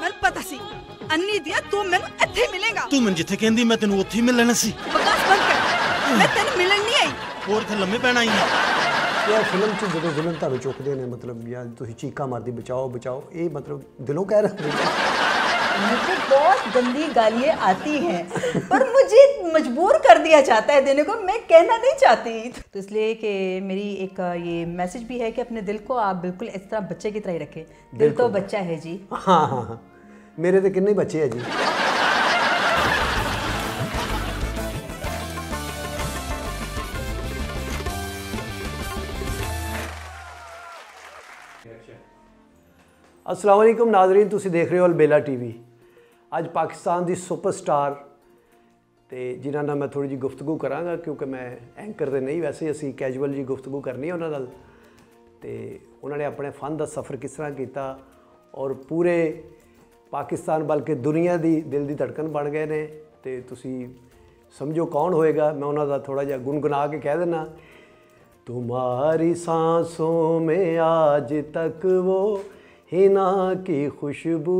ਮੈਨੂੰ ਪਤਾ ਸੀ ਅੰਨੀ ਦੀਆ ਤੂੰ ਮੈਨੂੰ ਇੱਥੇ ਮਿਲੇਗਾ ਤੂੰ ਮੈਨੂੰ ਜਿੱਥੇ ਕਹਿੰਦੀ ਮੈਂ ਤੈਨੂੰ ਉੱਥੇ ਹੀ ਮਿਲਣਾ ਸੀ ਬਕਾਸ ਬੰਦ ਕਰ ਮੈਂ ਤੈਨੂੰ ਮਿਲਣ ਨਹੀਂ ਆਈ ਹੋਰ ਤੇ ਲੰਮੇ ਪੈਣਾ ਹੀ ਇਹ ਫਿਲਮ ਚ ਜਦੋਂ ਜ਼ੁਲਮ ਤੁਹਾਨੂੰ ਚੁੱਕਦੇ ਨੇ ਮਤਲਬ ਯਾ ਤੁਸੀਂ ਚੀਕਾ ਮਾਰਦੀ ਬਚਾਓ ਬਚਾਓ ਇਹ ਮਤਲਬ ਦਿਲੋਂ ਕਹਿ ਰਹੇ ਹੋ मुझे बहुत गंदी गालियाँ आती हैं पर मुझे मजबूर कर दिया जाता है देने को मैं कहना नहीं चाहती तो इसलिए कि मेरी एक ये मैसेज भी है कि अपने दिल को आप बिल्कुल इस तरह बच्चे की तरह ही रखें दिल तो बच्चा है जी हाँ हाँ हाँ मेरे तो कितने बच्चे हैं जी ਅਸਲਾਮ ਵਾਲੇਕਮ ਨਾਜ਼ਰੀਨ ਤੁਸੀਂ ਦੇਖ ਰਹੇ ਹੋ ਅਲਬੇਲਾ ਟੀਵੀ ਅੱਜ ਪਾਕਿਸਤਾਨ ਦੀ ਸੁਪਰਸਟਾਰ ਤੇ ਜਿਨ੍ਹਾਂ ਨਾਲ ਮੈਂ ਥੋੜੀ ਜੀ ਗੁਫ਼ਤਗੂ ਕਰਾਂਗਾ ਕਿਉਂਕਿ ਮੈਂ ਐਂਕਰ ਤੇ ਨਹੀਂ ਵੈਸੇ ਅਸੀਂ ਕੈਜੂਅਲ ਜੀ ਗੁਫ਼ਤਗੂ ਕਰਨੀ ਹੈ ਉਹਨਾਂ ਨਾਲ ਤੇ ਉਹਨਾਂ ਨੇ ਆਪਣੇ ਫਨ ਦਾ ਸਫ਼ਰ ਕਿਸ ਤਰ੍ਹਾਂ ਕੀਤਾ ਔਰ ਪੂਰੇ ਪਾਕਿਸਤਾਨ ਬਲਕਿ ਦੁਨੀਆ ਦੀ ਦਿਲ ਦੀ ਧੜਕਨ ਬਣ ਗਏ ਨੇ ਤੇ ਤੁਸੀਂ ਸਮਝੋ ਕੌਣ ਹੋਏਗਾ ਮੈਂ ਉਹਨਾਂ ਦਾ ਥੋੜਾ ਜਿਹਾ ਗੁੰਗਣਾ ਕੇ ਕਹਿ ਦੇਣਾ ਤੁਮਾਰੀ ਸਾਹਸੋਂ ਮੇ ਆਜ ਤੱਕ ਵੋ हिना की खुशबू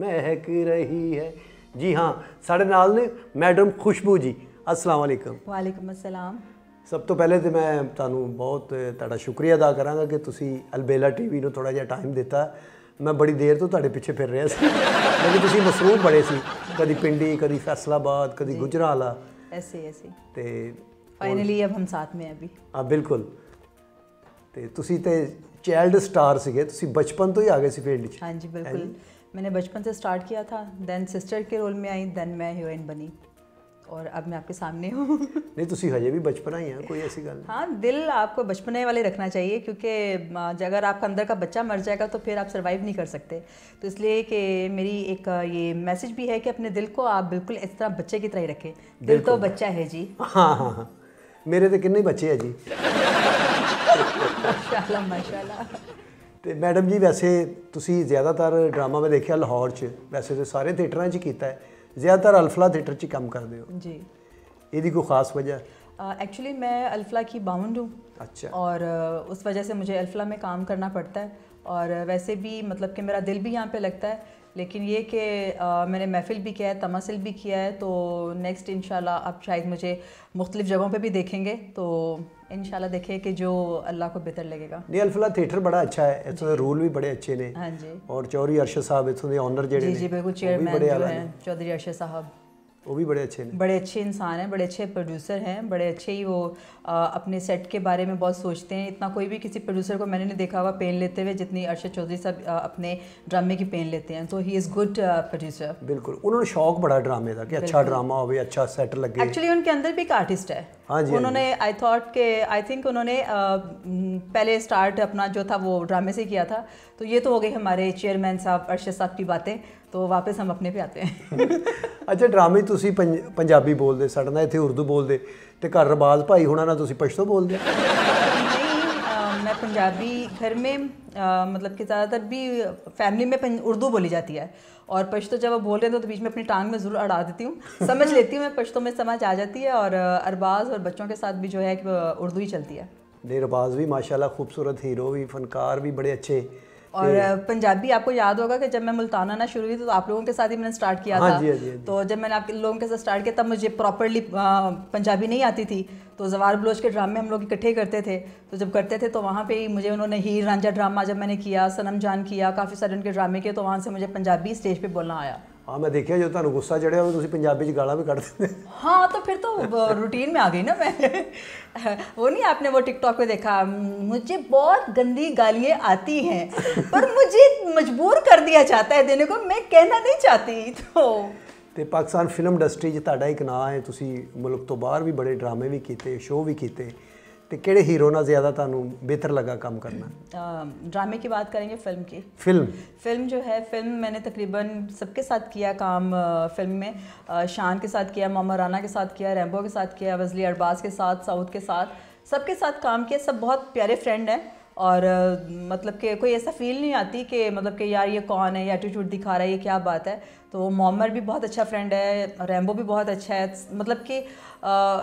महक रही है जी हाँ साढ़े नाल ने मैडम खुशबू जी अस्सलाम वालेकुम वालेकुम अस्सलाम ਸਭ ਤੋਂ ਪਹਿਲੇ ਤੇ ਮੈਂ ਤੁਹਾਨੂੰ ਬਹੁਤ ਤੁਹਾਡਾ ਸ਼ੁਕਰੀਆ ਅਦਾ ਕਰਾਂਗਾ ਕਿ ਤੁਸੀਂ ਅਲਬੇਲਾ ਟੀਵੀ ਨੂੰ ਥੋੜਾ ਜਿਹਾ ਟਾਈਮ ਦਿੱਤਾ ਮੈਂ ਬੜੀ ਦੇਰ ਤੋਂ ਤੁਹਾਡੇ ਪਿੱਛੇ ਫਿਰ ਰਿਹਾ ਸੀ ਕਿਉਂਕਿ ਤੁਸੀਂ ਮਸਰੂਫ ਬੜੇ ਸੀ ਕਦੀ ਪਿੰਡੀ ਕਦੀ ਫੈਸਲਾਬਾਦ ਕਦੀ ਗੁਜਰਾਲਾ ਐਸੇ ਐਸੇ ਤੇ फाइनली अब हम साथ में हैं अभी हाँ बिल्कुल तो तुसी तो चाइल्ड स्टार से बचपन तो ही आ गए ਗਏ फील्ड में हाँ जी बिल्कुल मैंने बचपन से स्टार्ट किया था देन सिस्टर के रोल में आई देन मैं हीरोइन बनी और अब मैं आपके सामने हूँ नहीं तो हजे भी बचपना ही है कोई ऐसी गल हाँ दिल आपको बचपने वाले रखना चाहिए क्योंकि अगर आपका अंदर का बच्चा मर जाएगा तो फिर आप सर्वाइव नहीं कर सकते तो इसलिए कि मेरी एक ये मैसेज भी है कि अपने दिल को आप बिल्कुल इस तरह बच्चे की तरह ही रखें दिल तो बच्चा है जी हाँ हाँ हाँ मेरे तो कितने बच्चे हैं जी तो मैडम जी वैसे तुम ज़्यादातर ड्रामा में ਡਰਾਮਾ लाहौर च वैसे तो सारे थिएटर ਸਾਰੇ ज़्यादातर 'ਚ थिएटर ਹੈ ਜ਼ਿਆਦਾਤਰ हो जी 'ਚ ਕੰਮ ਕਰਦੇ ਹੋ एक्चुअली uh, मैं अल्फला की बाउंड हूँ अच्छा और uh, उस वजह से मुझे अल्फला में काम करना पड़ता है और uh, वैसे भी मतलब कि मेरा दिल भी यहाँ पे लगता है लेकिन ये कि मैंने महफिल भी किया है तमासिल भी किया है तो नेक्स्ट इन आप शायद मुझे मुख्तलिफ़ जगहों पे भी देखेंगे तो इन देखें कि जो अल्लाह को बेहतर लगेगा नहीं अल्फला थिएटर बड़ा अच्छा है इतों के रूल भी बड़े अच्छे ने हाँ जी और चौधरी अर्शद साहब इतों के ऑनर जेड़े जी जी बिल्कुल चेयरमैन जो हैं चौधरी अर्शद साहब वो भी बड़े अच्छे हैं बड़े अच्छे इंसान हैं बड़े अच्छे प्रोड्यूसर हैं बड़े अच्छे ही वो आ, अपने सेट के बारे में बहुत सोचते हैं इतना कोई भी किसी प्रोड्यूसर को मैंने नहीं देखा हुआ पेन लेते हुए जितनी अर्शद चौधरी साहब अपने ड्रामे की पेन लेते हैं तो ही इज़ गुड प्रोड्यूसर बिल्कुल उन्होंने शौक बड़ा ड्रामे का कि अच्छा ड्रामा हो अच्छा सेट लगे एक्चुअली उनके अंदर भी एक आर्टिस्ट है हाँ, हाँ जी उन्होंने आई थॉट के आई थिंक उन्होंने पहले स्टार्ट अपना जो था वो ड्रामे से किया था तो ये तो हो गई हमारे चेयरमैन साहब अरशद साहब की बातें तो वापस हम अपने पे आते हैं अच्छा ड्रामे ਤੁਸੀਂ पंजाबी ਬੋਲਦੇ ਸਾਡੇ ਨਾਲ उर्दू ਉਰਦੂ तो घर ਘਰ भाई होना ना तो पछतो ਪਸ਼ਤੋ पंजाबी घर में आ, मतलब कि ज़्यादातर भी फैमिली में उर्दू बोली जाती है और पश्तो जब वो बोल रहे हैं तो, तो बीच में अपनी टांग में ज़रूर अड़ा देती हूँ समझ लेती हूँ मैं पश्तो में समझ आ जाती है और अरबाज और बच्चों के साथ भी जो है कि उर्दू ही चलती है अरबाज भी माशाल्लाह खूबसूरत हीरो भी फनकार भी बड़े अच्छे और पंजाबी आपको याद होगा कि जब मैं मुल्ताना ना शुरू हुई तो आप लोगों के साथ ही मैंने स्टार्ट किया हाँ, था जी, हाँ जी, हाँ जी, तो जब मैंने आप लोगों के साथ स्टार्ट किया तब मुझे प्रॉपरली पंजाबी नहीं आती थी तो जवार बलोच के ड्रामे हम लोग इकट्ठे करते थे तो जब करते थे तो वहाँ पे ही मुझे उन्होंने हीर रांझा ड्रामा जब मैंने किया सनम जान किया काफ़ी सारे उनके ड्रामे किए तो वहाँ से मुझे पंजाबी स्टेज पर बोलना आया हाँ मैं देखिए जो तुम गुस्सा चढ़िया तो पंजाबी गाल भी कट दें हाँ तो फिर तो रूटीन में आ गई ना मैं वो नहीं आपने वो टिकटॉक पे देखा मुझे बहुत गंदी गालियाँ आती हैं पर मुझे मजबूर कर दिया जाता है देने को मैं कहना नहीं चाहती तो ते पाकिस्तान फिल्म इंडस्ट्री ता एक ना है तुम मुल्क तो बहर भी बड़े ड्रामे भी किए शो भी किए तो ਕਿਹੜੇ हीरो ना ज़्यादा ਤੁਹਾਨੂੰ ਬਿਹਤਰ ਲੱਗਾ ਕੰਮ करना ड्रामे की बात करेंगे फिल्म की फिल्म फिल्म जो है फिल्म मैंने तकरीबन सबके साथ किया काम फिल्म में शान के साथ किया मामा राना के साथ किया रैम्बो के साथ किया वजली अरबाज के साथ साउथ के साथ सबके साथ काम किया सब बहुत प्यारे फ्रेंड हैं और मतलब कि कोई ऐसा फील नहीं आती कि मतलब कि यार ये कौन है ये एटीट्यूड दिखा रहा है ये क्या बात है तो मोमर भी बहुत अच्छा फ्रेंड है रैम्बो भी बहुत अच्छा है मतलब कि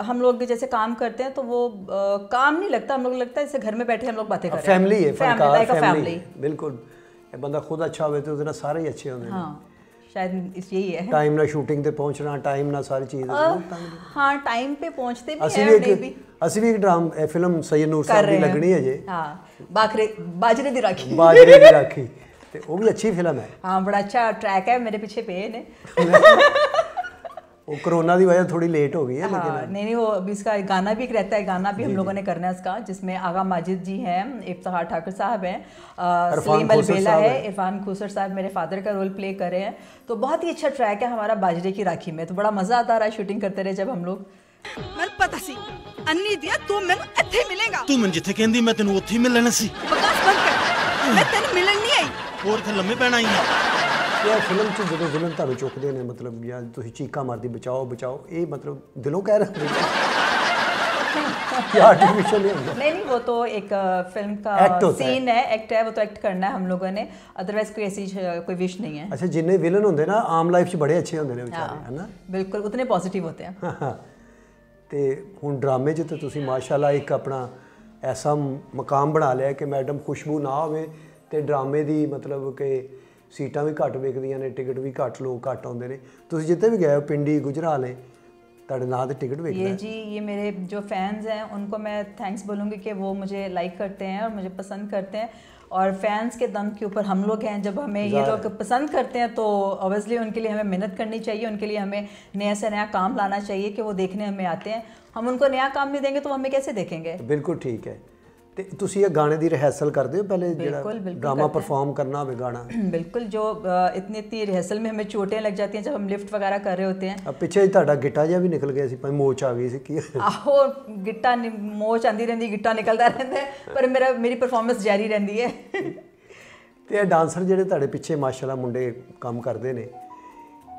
हम लोग जैसे काम करते हैं तो वो आ, काम नहीं लगता हम लोग लगता है जैसे घर में बैठे हम लोग बातें हाँ, करते हैं फैमिली है फैमिली बिल्कुल बंदा खुद अच्छा होते तो सारे ही अच्छे होते हैं हाँ शायद इस यही है टाइम ना शूटिंग पे पहुंचना टाइम ना सारी चीजें हाँ टाइम पे पहुंचते भी असली एक असली एक ड्रामा फिल्म सैयद नूर साहब की लगनी है ये हाँ बाखरे बाजरे दी राखी बाजरे दी राखी ते वो भी अच्छी फिल्म है हाँ बड़ा अच्छा ट्रैक है मेरे पीछे पेन है वो कोरोना की वजह थोड़ी लेट हो गई है लेकिन हाँ, नहीं नहीं वो अभी इसका गाना भी एक रहता है गाना भी हम लोगों ने करना है इसका जिसमें आगा माजिद जी हैं इफ्तार ठाकुर साहब हैं सलीम अल बेला है इरफान खुसर साहब मेरे फादर का रोल प्ले कर रहे हैं तो बहुत ही अच्छा ट्रैक है हमारा बाजरे की राखी में तो बड़ा मज़ा आता रहा शूटिंग करते रहे जब हम लोग मैं पता सी अन्नी दिया तू मैनू ਇੱਥੇ ਮਿਲੇਗਾ ਤੂੰ ਮੈਨੂੰ ਜਿੱਥੇ ਕਹਿੰਦੀ ਮੈਂ ਤੈਨੂੰ ਉੱਥੇ ਮਿਲਣਾ ਸੀ ਬਕਵਾਸ ਬੰਦ ਕਰ ਮੈਂ ਤੈਨੂੰ ਮਿਲਣ ਨਹੀਂ ਆਈ ਹੋਰ ਇੱਥੇ ਲੰਮੇ ਪੈਣਾ ਆਈ ਹਾਂ ਯਾ ਫਿਲਮ ਚ ਜਦੋਂ ਵਿਲਨ ਤੁਹਾਨੂੰ ਚੁੱਕਦੇ ਨੇ ਮਤਲਬ ਯਾ ਤੁਸੀਂ ਚੀਕਾ ਮਾਰਦੀ ਬਚਾਓ ਬਚਾਓ ਇਹ ਮਤਲਬ ਦਿਲੋਂ ਕਹਿ ਰਹੇ ਹੋ नहीं नहीं वो तो एक फिल्म का सीन है एक्ट है वो तो एक्ट करना है हम लोगों ने अदरवाइज कोई ऐसी कोई विश नहीं है अच्छा जिन्हें विलन होते ना आम लाइफ से बड़े अच्छे होते हैं हाँ, है ना बिल्कुल उतने पॉजिटिव होते हैं तो हूँ ड्रामे च तो माशाला एक अपना ऐसा मकाम बना लिया कि मैडम खुशबू ना हो ड्रामे की मतलब कि सीटा भी घट विकदिया ने टिकट भी घट लोग घट्ट आते हैं तो जितने भी गए हो पिंडी गुजराले टिकट ये जी ये मेरे जो फैंस हैं उनको मैं थैंक्स बोलूँगी कि वो मुझे लाइक करते हैं और मुझे पसंद करते हैं और फैंस के दम के ऊपर हम लोग हैं जब हमें ये लोग पसंद करते हैं तो ऑब्वियसली उनके लिए हमें मेहनत करनी चाहिए उनके लिए हमें नया से नया काम लाना चाहिए कि वो देखने हमें आते हैं हम उनको नया काम नहीं देंगे तो हमें कैसे देखेंगे बिल्कुल ठीक है ਤੇ ਤੁਸੀਂ ਇਹ ਗਾਣੇ ਦੀ ਰਿਹਰਸਲ ਕਰਦੇ ਹੋ ਪਹਿਲੇ ਜਿਹੜਾ ਡਰਾਮਾ ਪਰਫਾਰਮ ਕਰਨਾ होवे गाना बिल्कुल जो इतनी इतनी रिहर्सल में हमें चोटें लग जाती हैं जब हम लिफ्ट वगैरह कर रहे होते हैं अब पीछे ਤੁਹਾਡਾ ਗਿੱਟਾ ਜਿਹਾ ਵੀ ਨਿਕਲ ਗਿਆ ਸੀ ਭਾਈ ਮੋਚ ਆ ਗਈ ਸੀ ਕੀ ਆਹੋ ਗਿੱਟਾ ਮੋਚ ਆਂਦੀ ਰਹਿੰਦੀ ਗਿੱਟਾ ਨਿਕਲਦਾ ਰਹਿੰਦਾ ਪਰ ਮੇਰਾ ਮੇਰੀ ਪਰਫਾਰਮੈਂਸ ਜਾਰੀ ਰਹਿੰਦੀ ਹੈ ਤੇ ਡਾਂਸਰ ਜਿਹੜੇ ਤੁਹਾਡੇ ਪਿੱਛੇ ਮਾਸ਼ਾਅੱਲਾ ਮੁੰਡੇ ਕੰਮ ਕਰਦੇ ਨੇ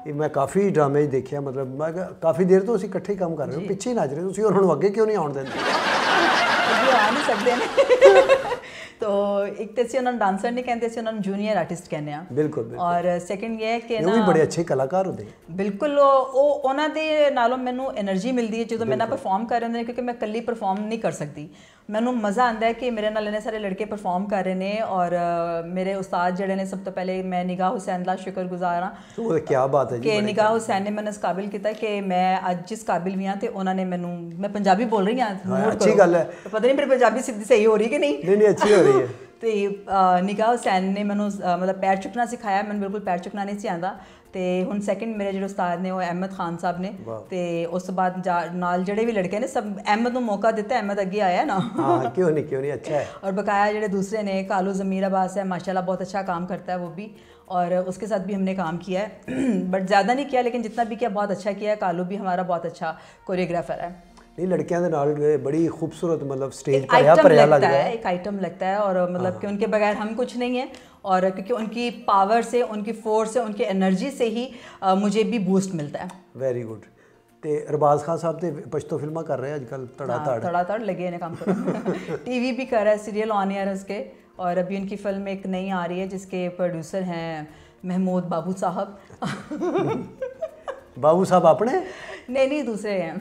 ਇਹ ਮੈਂ ਕਾਫੀ ਡਰਾਮੇ ਦੇਖਿਆ ਮਤਲਬ ਮੈਂ ਕਾਫੀ ਦੇਰ ਤੋਂ ਅਸੀਂ ਇਕੱਠੇ ਕੰਮ ਕਰ ਰਹੇ ਹਾਂ ਪਿੱਛੇ ਹੀ ਨੱਚ ਰਹੇ ਤੁਸੀਂ ਉਹਨਾਂ ਨੂੰ ਅੱਗੇ ਕਿਉਂ ਨਹੀਂ ਆਉਣ ਦਿੰਦੇ ਜੋ ਆ ਨਹੀਂ ਸਕਦੇ ਨੇ ਤੋ ਇੱਕ ਤੇ ਸੀ ਉਹਨਾਂ ਡਾਂਸਰ ਨਹੀਂ ਕਹਿੰਦੇ ਸੀ ਉਹਨਾਂ ਨੂੰ ਜੂਨੀਅਰ ਆਰਟਿਸਟ ਕਹਿੰਦੇ ਆ ਬਿਲਕੁਲ ਬਿਲਕੁਲ ਔਰ ਸੈਕੰਡ ਇਹ ਹੈ ਕਿ ਨਾ ਉਹ ਵੀ ਬੜੇ ਅੱਛੇ ਕਲਾਕਾਰ ਹੁੰਦੇ ਬਿਲਕੁਲ ਉਹ ਉਹਨਾਂ ਦੇ ਨਾਲੋਂ ਮੈਨੂੰ એનર્ਜੀ ਮਿਲਦੀ ਹੈ ਜਦੋਂ ਮੈਂ ਨਾ ਪਰਫਾਰਮ ਕਰ ਰਹੇ ਹਾਂ ਕਿਉਂਕਿ ਮੈਂ ਇਕੱਲੀ ਪਰਫਾਰਮ ਨਹੀਂ ਕਰ ਸਕਦੀ ਮੈਨੂੰ ਮਜ਼ਾ ਆਂਦਾ ਹੈ ਕਿ ਮੇਰੇ ਨਾਲ ਇਹਨੇ ਸਾਰੇ ਲੜਕੇ ਪਰਫਾਰਮ ਕਰ ਰਹੇ ਨੇ ਔਰ ਮੇਰੇ ਉਸਤਾਦ ਜਿਹੜੇ ਨੇ ਸਭ ਤੋਂ ਪਹਿਲੇ ਮੈਂ ਨਿਗਾਹ ਹੁਸੈਨ ਦਾ ਸ਼ੁਕਰਗੁਜ਼ਾਰ ਹਾਂ ਉਹ ਕੀ ਬਾਤ ਹੈ ਜੀ ਕਿ ਨਿਗਾਹ ਹੁਸੈਨ ਨੇ ਮੈਨੂੰ ਇਸ ਕਾਬਿਲ ਕੀਤਾ ਕਿ ਮੈਂ ਅੱਜ ਜਿਸ ਕਾਬਿਲ ਵੀ ਹਾਂ ਤੇ ਉਹਨਾਂ ਨੇ ਮੈਨੂੰ ਮੈਂ ਪੰਜਾਬੀ ਬੋਲ ਰਹੀ ਹਾਂ ਅੱਛੀ ਗੱਲ ਹੈ ਪਤਾ ਨਹੀਂ ਮੇਰੀ ਪੰਜਾਬੀ ਸਿੱਧੀ ਸਹੀ ਹੋ ਰਹੀ ਕਿ ਨਹੀਂ ਨਹੀਂ ਨਹੀਂ ਅੱਛੀ ਹੋ ਰਹੀ ਹੈ ਤੇ ਨਿਗਾਹ ਹੁਸੈਨ ਨੇ ਮੈਨੂੰ ਮਤਲਬ ਪੈਰ ਚੁੱਕਣਾ ਸਿਖਾਇਆ ਮੈਨੂੰ ਬਿਲਕੁਲ ਪੈਰ ਚੁੱਕਣਾ ਨਹੀਂ ਸੀ ਆਂਦਾ तो हूँ ਸੈਕੰਡ मेरे जो ਉਸਤਾਦ ने अहमद खान साहब ने ਨੇ ਤੇ ਉਸ ਤੋਂ ਬਾਅਦ ਨਾਲ ਜਿਹੜੇ ਵੀ ਲੜਕੇ ਨੇ ਸਭ ਅਹਿਮਦ ਨੂੰ ਮੌਕਾ ਦਿੱਤਾ ਅਹਿਮਦ ਅੱਗੇ ਆਇਆ ਨਾ ਹਾਂ क्यों नहीं अच्छा है और बकाया जो दूसरे ने कालू ज़मीर अब्बास है माशाल्लाह बहुत अच्छा काम करता है वो भी और उसके साथ भी हमने काम किया है बट ज़्यादा नहीं किया लेकिन जितना भी किया बहुत अच्छा किया है कालू भी हमारा बहुत अच्छा कोरियोग्राफर है नहीं लड़कियां नाल बड़ी खूबसूरत मतलब स्टेज पर या पर लगता है एक आइटम लगता है और मतलब हाँ। कि उनके बगैर हम कुछ नहीं है और क्योंकि उनकी पावर से उनकी फोर्स से उनकी एनर्जी से ही आ, मुझे भी बूस्ट मिलता है वेरी गुड ਤੇ अरबाज खान साहब ਤੇ ਪਛਤੋ फिल्म कर रहे हैं ਕੱਲ ਤੜਾ ਤੜ ਤੜਾ ਤੜ ਲਗੇ ਨੇ ਕੰਮ टीवी भी कर रहा है सीरियल ऑन एयर उसके और अभी उनकी फिल्म एक नई आ रही है जिसके प्रोड्यूसर हैं महमूद बाबू साहब बाबू साहब अपने नहीं नहीं दूसरे हैं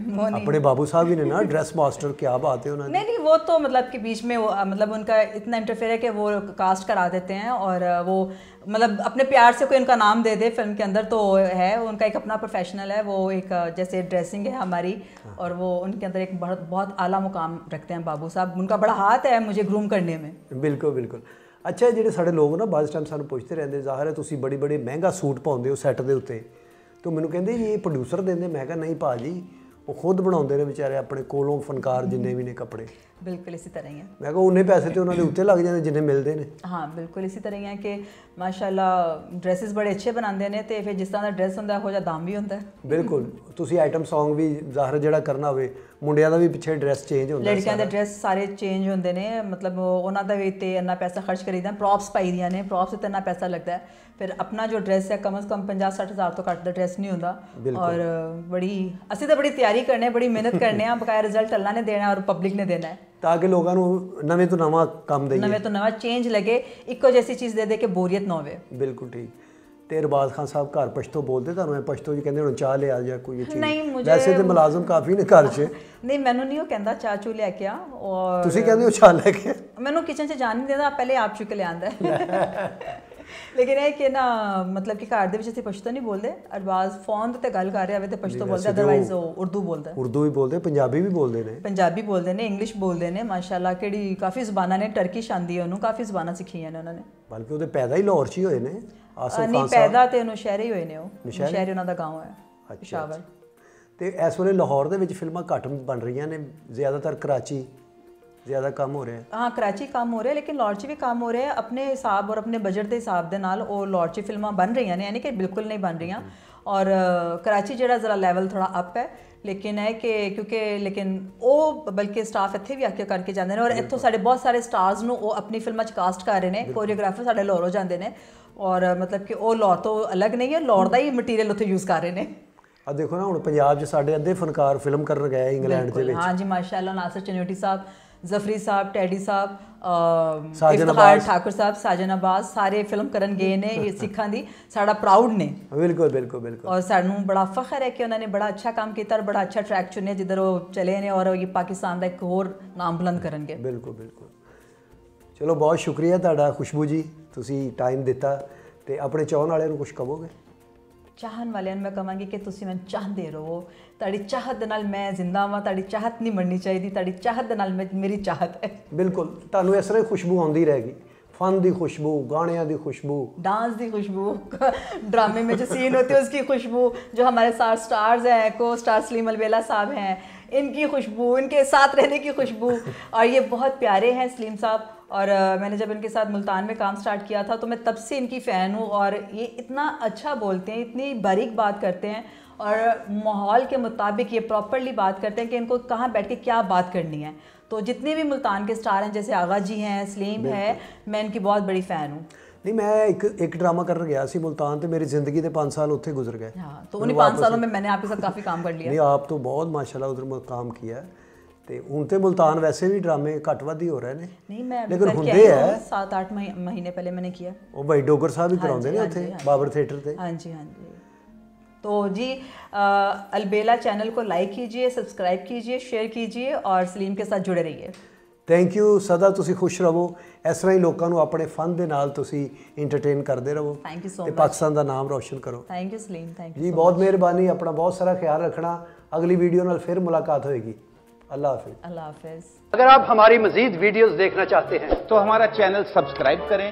अपने बाबू साहब ही ने ना ड्रेस मास्टर क्या बात है नहीं नहीं वो तो मतलब के बीच में वो मतलब उनका इतना इंटरफेयर है कि वो कास्ट करा देते हैं और वो मतलब अपने प्यार से कोई उनका नाम दे दे फिल्म के अंदर तो है उनका एक अपना प्रोफेशनल है वो एक जैसे ड्रेसिंग है हमारी हाँ। और वो उनके अंदर एक बहुत बहुत आला मुकाम रखते हैं बाबू साहब उनका बड़ा हाथ है मुझे ग्रूम करने में बिल्कुल बिल्कुल अच्छा जो सा लोग ना बाद टाइम ਸਾਨੂੰ ਪੁੱਛਦੇ ਰਹਿੰਦੇ ਜ਼ਾਹਰ ਹੈ ਤੁਸੀਂ बड़ी ਬੜੇ ਮਹਿੰਗਾ ਸੂਟ ਪਾਉਂਦੇ ਹੋ ਸੈੱਟ ਦੇ ਉੱਤੇ ਤੇ ਮੈਨੂੰ ਕਹਿੰਦੇ ਜੀ ਇਹ ਪ੍ਰੋਡਿਊਸਰ ਦਿੰਦੇ ਮੈਂ ਕਿਹਾ ਨਹੀਂ ਭਾਜੀ ਉਹ ਖੁਦ ਬਣਾਉਂਦੇ ਨੇ ਵਿਚਾਰੇ ਆਪਣੇ ਕੋਲੋਂ ਫਨਕਾਰ ਜਿੰਨੇ ਵੀ ਨੇ ਕੱਪੜੇ ਬਿਲਕੁਲ ਇਸੇ ਤਰ੍ਹਾਂ ਹੀ ਹੈ ਮੈਂ ਕਹਾਂ ਉਹਨੇ ਪੈਸੇ ਤੇ ਉਹਨਾਂ ਦੇ ਉੱਤੇ ਲੱਗ ਜਾਂਦੇ ਜਿੰਨੇ ਮਿਲਦੇ ਨੇ ਹਾਂ ਬਿਲਕੁਲ ਇਸੇ ਤਰ੍ਹਾਂ ਹੀ ਹੈ ਕਿ ਮਾਸ਼ਾਅੱਲਾ ਡਰੈਸਸ ਬੜੇ ਅੱਛੇ ਬਣਾਉਂਦੇ ਨੇ ਤੇ ਫਿਰ ਜਿਸ ਤਰ੍ਹਾਂ ਦਾ ਡਰੈਸ ਹੁੰਦਾ ਉਹ ਜਿਹਾ ਦਾਮ ਵੀ ਹੁੰਦਾ ਬਿਲਕੁਲ ਤੁਸੀਂ ਆਈਟਮ Song ਵੀ ਜ਼ਾਹਰ ਜਿਹੜਾ ਕਰਨਾ ਹੋਵੇ ਮੁੰਡਿਆਂ ਦਾ ਵੀ ਪਿੱਛੇ ਡਰੈਸ ਚੇਂਜ ਹੁੰਦਾ ਲੜਕੀਆਂ ਦੇ ਡਰੈਸ ਸਾਰੇ ਚੇਂਜ ਹੁੰਦੇ ਨੇ ਮਤਲਬ ਉਹਨਾਂ ਦਾ ਵੀ ਤੇ ਇੰਨਾ ਪੈਸਾ ਖਰਚ ਕਰੀਦਾ ਪ੍ਰੋਪਸ ਪਾਈਦੀਆਂ ਨੇ ਪ੍ਰੋਪਸ ਤੇ ਇੰਨਾ ਪੈਸਾ ਲੱਗਦਾ ਫਿਰ ਆਪਣਾ ਜੋ ਡਰੈਸ ਹੈ ਕਮਸ ਕਮ 50 60000 ਤੋਂ ਘੱਟ ਦਾ ਡਰੈਸ ਨਹੀਂ ਹੁੰਦਾ ਔਰ ਬੜੀ ਅਸੀਂ ਤਾਂ ਬੜੀ ਤਿਆਰੀ ਕਰਨੇ ਬੜੀ ਮਿਹਨਤ ਕਰਨੇ ਆ ਬਕਾਇਆ ਰਿਜ਼ਲਟ ਅੱਲਾ ਨੇ ਦੇਣਾ ਔਰ ਪਬਲਿਕ ਨੇ ਦੇਣਾ ਹੈ ਤਾਂ ਕਿ ਲੋਕਾਂ ਨੂੰ ਨਵੇਂ ਤੋਂ ਨਵਾਂ ਕੰਮ ਦੇਈਏ ਨਵੇਂ ਤੋਂ ਨਵਾਂ ਚੇਂਜ ਲਗੇ ਇੱਕੋ ਜੈਸੀ ਚੀਜ਼ ਦੇ ਦੇ ਕੇ ਬੋਰੀਅਤ ਨਾ ਹੋਵੇ ਬਿਲਕੁਲ ਠੀਕ ਤੇ ਰਬਾਜ਼ ਖਾਨ ਸਾਹਿਬ ਘਰ ਪਸ਼ਤੋ ਬੋਲਦੇ ਤੁਹਾਨੂੰ ਇਹ ਪਸ਼ਤੋ ਜੀ ਕਹਿੰਦੇ ਹੁਣ ਚਾਹ ਲਿਆ ਜਾਂ ਕੋਈ ਚੀਜ਼ ਨਹੀਂ ਮੁਝੇ ਵੈਸੇ ਤੇ ਮੁਲਾਜ਼ਮ ਕਾਫੀ ਨੇ ਘਰ 'ਚ ਨਹੀਂ ਮੈਨੂੰ ਨਹੀਂ ਉਹ ਕਹਿੰਦਾ ਚਾਹ ਚੂ ਲੈ ਕੇ ਆ ਔਰ ਤੁਸੀਂ ਕਹਿੰਦੇ ਹੋ ਚਾਹ ਲੈ ਕੇ ਮੈਨੂੰ ਕਿਚਨ 'ਚ ਜਾਣ ਨਹੀਂ ਦਿੰਦਾ ਪਹਿਲੇ ਆਪ ਚੁੱਕ ਲਿਆਂਦਾ ਲੇਕਿਨ ਇਹ ਕਿ ਨਾ ਮਤਲਬ ਕਿ ਘਰ ਦੇ ਵਿੱਚ ਅਸੀਂ ਪਸ਼ਤੋ ਨਹੀਂ ਬੋਲਦੇ ਅਰਬਾਜ਼ ਫੋਨ ਤੇ ਗੱਲ ਕਰ ਰਿਹਾ ਹੋਵੇ ਤੇ ਪਸ਼ਤੋ ਬੋਲਦਾ ਅਦਰਵਾਈਜ਼ ਉਹ ਉਰਦੂ ਬੋਲਦਾ ਉਰਦੂ ਵੀ ਬੋਲਦੇ ਪੰਜਾਬੀ ਵੀ ਬੋਲਦੇ ਨੇ ਪੰਜਾਬੀ ਬੋਲਦੇ ਨੇ ਇੰਗਲਿਸ਼ ਬੋਲਦੇ ਨੇ ਮਾਸ਼ਾਅੱਲਾ ਕਿਹੜੀ ਕਾਫੀ ਜ਼ਬਾਨਾਂ ਨੇ ਟਰਕਿਸ਼ ਆਂਦੀ ਹੈ ਉਹਨੂੰ ਕਾਫੀ ਜ਼ਬਾਨਾਂ ਸਿੱਖੀਆਂ ਨੇ ਉਹਨਾਂ ਨੇ ਬਲਕਿ ਉਹਦੇ ਪੈਦਾ ਹੀ ਲਾਹੌਰ 'ਚ ਹੀ ਹੋਏ ਨੇ ਆਸਫ ਖਾਨ ਨਹੀਂ ਪੈਦਾ ਤੇ ਉਹਨੂੰ ਸ਼ਹਿਰੇ ਹੋਏ ਨੇ ਉਹ ਸ਼ਹਿਰੇ ਉਹਨਾਂ ਦਾ ਗਾਂव ਹੈ ਅੱਛਾ ਤੇ ਇਸ ਵੇਲੇ ਲਾਹੌਰ ਦੇ ਵਿੱਚ ਫਿਲਮਾਂ ਘੱਟ ਬਣ ਰਹੀਆਂ ਨੇ ਜ਼ਿਆਦਾਤਰ ਕਰਾਚੀ ਜ਼ਿਆਦਾ ਕੰਮ ਹੋ ਰਿਹਾ ਹੈ ਹਾਂ ਕਰਾਚੀ ਕੰਮ ਹੋ ਰਿਹਾ ਲੇਕਿਨ ਲਾਹੌਰ ਵੀ ਕੰਮ ਹੋ ਰਿਹਾ ਹੈ ਆਪਣੇ ਹਿਸਾਬ ਔਰ ਆਪਣੇ ਬਜਟ ਦੇ ਹਿਸਾਬ ਦੇ ਨਾਲ ਉਹ ਲਾਹੌਰ ਫਿਲਮਾਂ ਬਣ ਰਹੀਆਂ ਨੇ ਯਾਨੀ ਕਿ ਬਿਲਕੁਲ ਨਹੀਂ ਬਣ ਰਹੀਆਂ ਔਰ ਕਰਾਚੀ ਜਿਹੜਾ ਜ਼ਰਾ ਲੈਵਲ ਥੋੜਾ ਅਪ ਹੈ ਲੇਕਿਨ ਹੈ ਕਿ ਕਿਉਂਕਿ ਲੇਕਿਨ ਉਹ ਬਲਕਿ ਸਟਾਫ ਇੱਥੇ ਵੀ ਆ ਕੇ ਕਰਕੇ ਜਾਂਦੇ ਨੇ ਔਰ ਇੱਥੋਂ ਸਾਡੇ ਬਹੁਤ ਸਾਰੇ ਸਟਾਰਸ ਨੂੰ ਉਹ ਆਪਣੀ ਫਿਲਮਾਂ 'ਚ ਕਾਸਟ ਕਰ ਰਹੇ ਨੇ ਕੋਰੀਓਗ੍ਰਾਫਰ ਸਾਡੇ ਲਾਹੌਰੋਂ ਜਾਂਦੇ ਨੇ ਔਰ ਮਤਲਬ ਕਿ ਉਹ ਲਾਹੌਰ ਤੋਂ ਅਲੱਗ ਨਹੀਂ ਹੈ ਲਾਹੌਰ ਦਾ ਹੀ ਮਟੀਰੀਅਲ ਉੱਥੇ ਯੂਜ਼ ਕਰ ਰਹੇ ਨੇ ਆ ਦੇਖੋ ਨਾ ਹੁਣ ਪੰਜਾਬ 'ਚ ਸਾਡੇ ਅੱਧੇ ਫਨਕਾਰ ਫਿਲਮ ਕਰਨ ਗਏ ਇੰਗਲੈਂਡ ਦੇ ਵਿੱਚ ਹਾਂਜੀ ਮਾਸ਼ਾਅੱਲਾ ਨਾਸਰ ਚਨਿਓਟੀ ਸਾਹਿਬ जफरी साहब टैडी साहब इफ्तार ठाकुर साहब साजन अब्बास सारे फिल्म करन गए ने सिखा दी साड़ा प्राउड ने बिल्कुल बिल्कुल बिल्कुल और सानू बड़ा फखर है कि उन्होंने बड़ा अच्छा काम किया और बड़ा अच्छा ट्रैक चुने जिधर वो चले ने और ये पाकिस्तान का एक होर नाम बुलंद करन गए बिल्कुल बिल्कुल चलो बहुत शुक्रिया ਤੁਹਾਡਾ ਖੁਸ਼ਬੂ ਜੀ ਤੁਸੀਂ ਟਾਈਮ ਦਿੱਤਾ ਤੇ ਆਪਣੇ ਚਾਹਣ ਵਾਲਿਆਂ ਨੂੰ ਕੁਝ ਕਹੋਗੇ चाहन वाले मैं कहानी कि तुम मैं चाहते रहो ताड़ी चाहत मैं जिंदा वाँ ताड़ी चाहत नहीं मननी चाहिए ताड़ी चाहत के मेरी चाहत है बिल्कुल तू इस खुशबू आँदी रहेगी फन की खुशबू गाने की खुशबू डांस की खुशबू ड्रामे में जो सीन होती है उसकी खुशबू जो हमारे स्टार स्टार्स हैं को स्टार सलीम अलबेला साहब हैं इनकी खुशबू इनके साथ रहने की खुशबू और ये बहुत प्यारे हैं सलीम साहब और मैंने जब इनके साथ मुल्तान में काम स्टार्ट किया था तो मैं तब से इनकी फ़ैन हूँ और ये इतना अच्छा बोलते हैं इतनी बारीक बात करते हैं और माहौल के मुताबिक ये प्रॉपरली बात करते हैं कि इनको कहाँ बैठ के क्या बात करनी है तो जितने भी मुल्तान के स्टार हैं जैसे आगा जी हैं सलीम है मैं इनकी बहुत बड़ी फ़ैन हूँ ਨਹੀਂ ਮੈਂ ਇੱਕ ਇੱਕ ਡਰਾਮਾ ਕਰਨ ਗਿਆ ਸੀ ਮੁਲਤਾਨ ਤੇ ਮੇਰੀ ਜ਼ਿੰਦਗੀ ਦੇ 5 ਸਾਲ ਉੱਥੇ ਗੁਜ਼ਰ ਗਏ ਹਾਂ ਤਾਂ ਉਹਨੇ 5 ਸਾਲਾਂ ਵਿੱਚ ਮੈਨੇ ਆਪਕੇ ਸਾਥ ਕਾਫੀ काम कर लिया नहीं आप तो बहुत माशाल्लाह उधर में काम किया है ਤੇ ਹੁਣ ਤੇ ਮੁਲਤਾਨ ਵੈਸੇ ਵੀ ਡਰਾਮੇ ਘੱਟ ਵੱਧ ਹੀ ਹੋ ਰਹੇ ਨੇ ਨਹੀਂ ਮੈਂ ਲੇਕਿਨ ਹੁੰਦੇ ਆ 7-8 ਮਹੀਨੇ ਪਹਿਲੇ ਮੈਨੇ ਕੀਆ ਉਹ ਭਾਈ ਡੋਗਰ ਸਾਹਿਬ ਵੀ ਕਰਾਉਂਦੇ ਨੇ ਉੱਥੇ ਬਾਬਰ ਥੀਏਟਰ ਤੇ ਹਾਂਜੀ ਹਾਂਜੀ तो जी अलबेला चैनल को लाइक कीजिए सब्सक्राइब कीजिए शेयर कीजिए और सलीम के साथ जुड़े रहिए थैंक यू सदा तुम खुश रहो इस तरह ही लोगों अपने फन के इंटरटेन करते रहो थैंक यू पाकिस्तान का नाम रोशन करो thank you Salim thank you ji बहुत मेहरबानी अपना बहुत सारा ख्याल रखना अगली वीडियो फिर मुलाकात होगी अल्लाह हाफिज अल्लाह हाफिज अगर आप हमारी मजीद वीडियोस देखना चाहते हैं तो हमारा चैनल सब्सक्राइब करें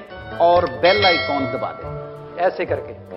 और बेल आइकॉन दबा दें ऐसे करके